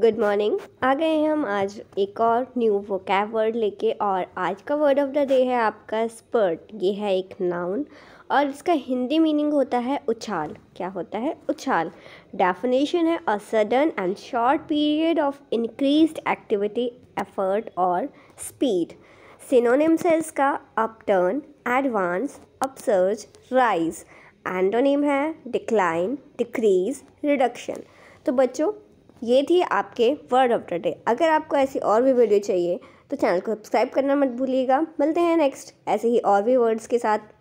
good morning आ गए हैं हम आज एक और न्यू वोकैब वर्ड लेके और आज का वर्ड ऑफ द डे है आपका स्पर्ट ये है एक नाउन और इसका हिंदी मीनिंग होता है उछाल क्या होता है उछाल डेफिनेशन है a sudden and short period of increase activity effort और स्पीड सिनोनिम्स है इसका upturn advance upsurge rise antonym है डिक्लाइन डिक्रीज रिडक्शन तो बच्चों ये थी आपके वर्ड ऑफ द डे अगर आपको ऐसी और भी वीडियो चाहिए तो चैनल को सब्सक्राइब करना मत भूलिएगा मिलते हैं नेक्स्ट ऐसे ही और भी वर्ड्स के साथ